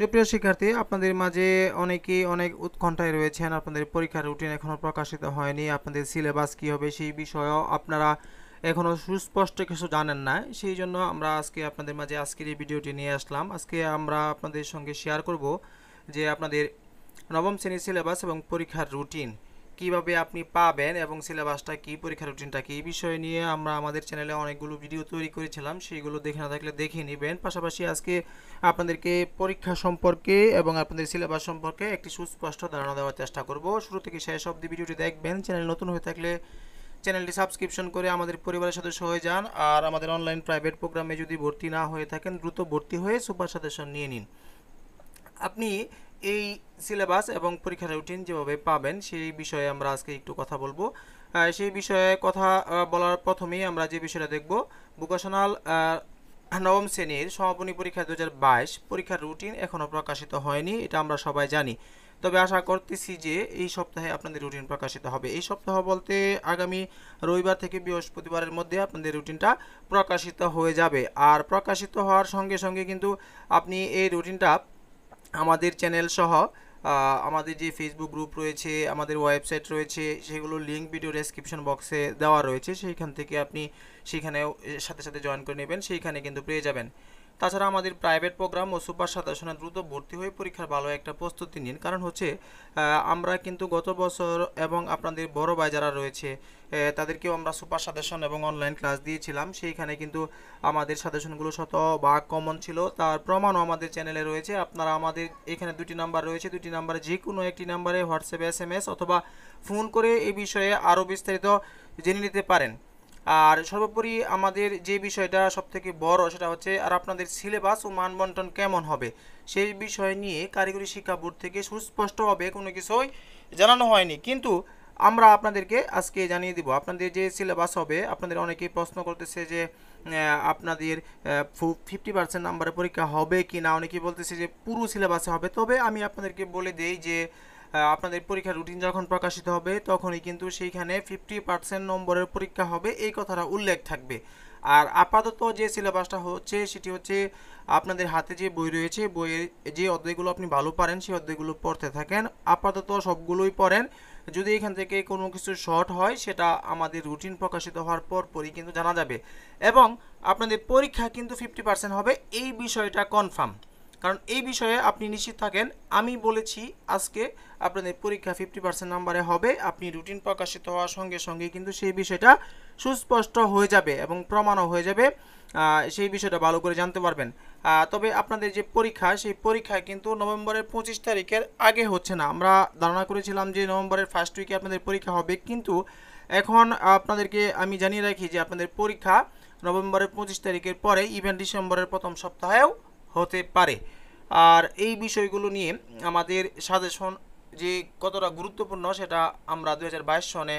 সুপ্রিয় শিক্ষার্থী আপনাদের মাঝে অনেকেই অনেক উৎকণ্ঠায় রয়েছেন আপনাদের পরীক্ষার রুটিন এখনও প্রকাশিত হয়নি আপনাদের সিলেবাস কী হবে সেই বিষয়েও আপনারা এখনও সুস্পষ্ট কিছু জানেন না সেই জন্য আমরা আজকে আপনাদের মাঝে আজকের এই ভিডিওটি নিয়ে আসলাম আজকে আমরা আপনাদের সঙ্গে শেয়ার করব যে আপনাদের নবম শ্রেণীর সিলেবাস এবং পরীক্ষার রুটিন কিভাবে আপনি পাবেন এবং সিলেবাসটা কি পরীক্ষার রুটিনটা কি এই বিষয় নিয়ে আমরা আমাদের চ্যানেলে অনেকগুলো ভিডিও তৈরি করেছিলাম সেইগুলো দেখে না থাকলে দেখে নেবেন পাশাপাশি আজকে আপনাদেরকে পরীক্ষা সম্পর্কে এবং আপনাদের সিলেবাস সম্পর্কে একটি সুস্পষ্ট ধারণা দেওয়ার চেষ্টা করব শুরু থেকে শেষ অব্দি ভিডিওটি দেখবেন চ্যানেল নতুন হয়ে থাকলে চ্যানেলটি সাবস্ক্রিপশন করে আমাদের পরিবারের সদস্য হয়ে যান আর আমাদের অনলাইন প্রাইভেট প্রোগ্রামে যদি ভর্তি না হয়ে থাকেন দ্রুত ভর্তি হয়ে সুপার সাজেশন নিয়ে নিন আপনি এই সিলেবাস এবং পরীক্ষা রুটিন যেভাবে পাবেন সেই বিষয়ে আমরা আজকে একটু কথা বলবো সেই বিষয়ে কথা বলার প্রথমেই আমরা যে বিষয়টা দেখব ভোকেশনাল নবম শ্রেণীর সমাপনী পরীক্ষা দু পরীক্ষার রুটিন এখনও প্রকাশিত হয়নি এটা আমরা সবাই জানি তবে আশা করতেছি যে এই সপ্তাহে আপনাদের রুটিন প্রকাশিত হবে এই সপ্তাহ বলতে আগামী রবিবার থেকে বৃহস্পতিবারের মধ্যে আপনাদের রুটিনটা প্রকাশিত হয়ে যাবে আর প্রকাশিত হওয়ার সঙ্গে সঙ্গে কিন্তু আপনি এই রুটিনটা আমাদের চ্যানেল সহ আমাদের যে ফেসবুক গ্রুপ রয়েছে আমাদের ওয়েবসাইট রয়েছে সেগুলো লিঙ্ক ভিডিও ডেসক্রিপশন বক্সে দেওয়া রয়েছে সেইখান থেকে আপনি সেখানেও সাথে সাথে জয়েন করে নেবেন সেইখানে কিন্তু পেয়ে যাবেন তাছাড়া আমাদের প্রাইভেট প্রোগ্রাম ও সুপার সাতাশনে দ্রুত ভর্তি হয়ে পরীক্ষার ভালো একটা প্রস্তুতি নিন কারণ হচ্ছে আমরা কিন্তু গত বছর এবং আপনাদের বড় ভাই যারা রয়েছে তাদেরকেও আমরা সুপার সাজেশন এবং অনলাইন ক্লাস দিয়েছিলাম সেইখানে কিন্তু আমাদের সাজেশনগুলো শত বা কমন ছিল তার প্রমাণও আমাদের চ্যানেলে রয়েছে আপনারা আমাদের এখানে দুটি নাম্বার রয়েছে দুটি নাম্বারে যে কোনো একটি নাম্বারে হোয়াটসঅ্যাপে এস অথবা ফোন করে এই বিষয়ে আরও বিস্তারিত জেনে নিতে পারেন আর সর্বোপরি আমাদের যে বিষয়টা সবথেকে বড় সেটা হচ্ছে আর আপনাদের সিলেবাস ও মানবন্টন কেমন হবে সেই বিষয় নিয়ে কারিগরি শিক্ষা বোর্ড থেকে সুস্পষ্টভাবে কোনো কিছুই জানানো হয়নি কিন্তু আমরা আপনাদেরকে আজকে জানিয়ে দিব আপনাদের যে সিলেবাস হবে আপনাদের অনেকেই প্রশ্ন করতেছে যে আপনাদের ফিফটি পার্সেন্ট নাম্বারে পরীক্ষা হবে কি না অনেকেই বলতেছে যে পুরো সিলেবাসে হবে তবে আমি আপনাদেরকে বলে দেই যে আপনাদের পরীক্ষার রুটিন যখন প্রকাশিত হবে তখনই কিন্তু সেইখানে ফিফটি পার্সেন্ট নম্বরের পরীক্ষা হবে এই কথাটা উল্লেখ থাকবে আর আপাতত যে সিলেবাসটা হচ্ছে সেটি হচ্ছে আপনাদের হাতে যে বই রয়েছে বইয়ের যে অধ্যায়গুলো আপনি ভালো পারেন সেই অধ্যায়গুলো পড়তে থাকেন আপাতত সবগুলোই পড়েন যদি এখান থেকে কোনো কিছু শর্ট হয় সেটা আমাদের রুটিন প্রকাশিত হওয়ার পর পরই কিন্তু জানা যাবে এবং আপনাদের পরীক্ষা কিন্তু ফিফটি পার্সেন্ট হবে এই বিষয়টা কনফার্ম কারণ এই বিষয়ে আপনি নিশ্চিত থাকেন আমি বলেছি আজকে আপনাদের পরীক্ষা ফিফটি পার্সেন্ট নাম্বারে হবে আপনি রুটিন প্রকাশিত হওয়ার সঙ্গে সঙ্গে কিন্তু সেই বিষয়টা সুস্পষ্ট হয়ে যাবে এবং প্রমাণও হয়ে যাবে সেই বিষয়টা ভালো করে জানতে পারবেন তবে আপনাদের যে পরীক্ষা সেই পরীক্ষা কিন্তু নভেম্বরের পঁচিশ তারিখের আগে হচ্ছে না আমরা ধারণা করেছিলাম যে নভেম্বরের ফার্স্ট উইকে আপনাদের পরীক্ষা হবে কিন্তু এখন আপনাদেরকে আমি জানিয়ে রাখি যে আপনাদের পরীক্ষা নভেম্বরের পঁচিশ তারিখের পরে ইভেন ডিসেম্বরের প্রথম সপ্তাহেও হতে পারে আর এই বিষয়গুলো নিয়ে আমাদের সাজেশন যে কতটা গুরুত্বপূর্ণ সেটা আমরা দু সনে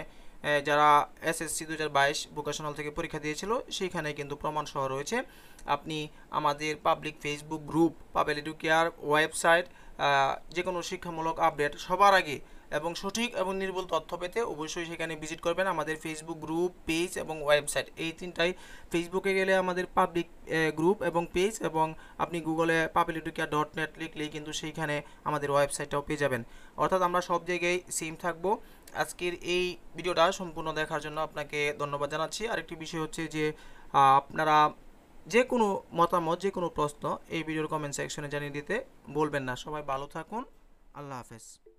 যারা এসএসসি দু হাজার বাইশ ভোকেশনাল থেকে পরীক্ষা দিয়েছিল সেইখানে কিন্তু প্রমাণসহ রয়েছে আপনি আমাদের public Facebook group Pabel Educare website যে কোনো শিক্ষামূলক আপডেট সবার আগে এবং সঠিক এবং নির্ভুল তথ্য পেতে অবশ্যই সেখানে ভিজিট করবেন আমাদের ফেসবুক গ্রুপ পেজ এবং ওয়েবসাইট এই তিনটাই ফেসবুকে গেলে আমাদের পাবলিক গ্রুপ এবং পেজ এবং আপনি গুগলে পাবলিডুকিয়া ডট নেট লিখলেই কিন্তু সেইখানে আমাদের ওয়েবসাইটটাও পেয়ে যাবেন অর্থাৎ আমরা সব জায়গায় সেম থাকবো আজকের এই ভিডিওটা সম্পূর্ণ দেখার জন্য আপনাকে ধন্যবাদ জানাচ্ছি আরেকটি বিষয় হচ্ছে যে আপনারা যে কোনো মতামত যে কোনো প্রশ্ন এই ভিডিওর কমেন্ট সেকশনে জানিয়ে দিতে বলবেন না সবাই ভালো থাকুন আল্লাহ হাফেজ